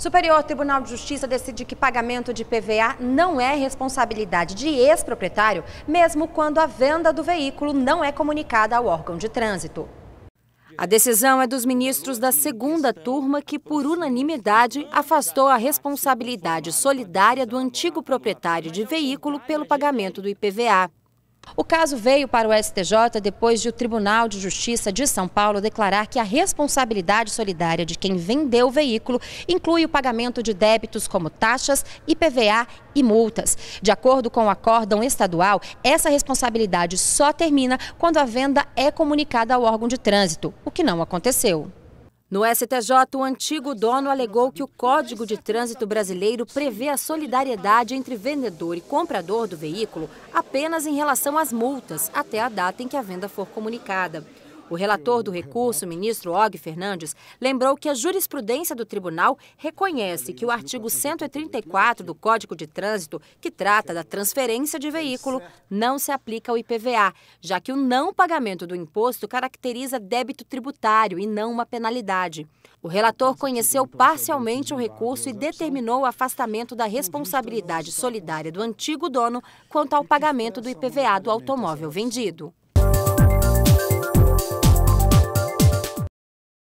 Superior Tribunal de Justiça decide que pagamento de PVA não é responsabilidade de ex-proprietário, mesmo quando a venda do veículo não é comunicada ao órgão de trânsito. A decisão é dos ministros da segunda turma que, por unanimidade, afastou a responsabilidade solidária do antigo proprietário de veículo pelo pagamento do IPVA. O caso veio para o STJ depois de o Tribunal de Justiça de São Paulo declarar que a responsabilidade solidária de quem vendeu o veículo inclui o pagamento de débitos como taxas, IPVA e multas. De acordo com o acórdão estadual, essa responsabilidade só termina quando a venda é comunicada ao órgão de trânsito, o que não aconteceu. No STJ, o antigo dono alegou que o Código de Trânsito Brasileiro prevê a solidariedade entre vendedor e comprador do veículo apenas em relação às multas, até a data em que a venda for comunicada. O relator do recurso, ministro Og Fernandes, lembrou que a jurisprudência do tribunal reconhece que o artigo 134 do Código de Trânsito, que trata da transferência de veículo, não se aplica ao IPVA, já que o não pagamento do imposto caracteriza débito tributário e não uma penalidade. O relator conheceu parcialmente o recurso e determinou o afastamento da responsabilidade solidária do antigo dono quanto ao pagamento do IPVA do automóvel vendido.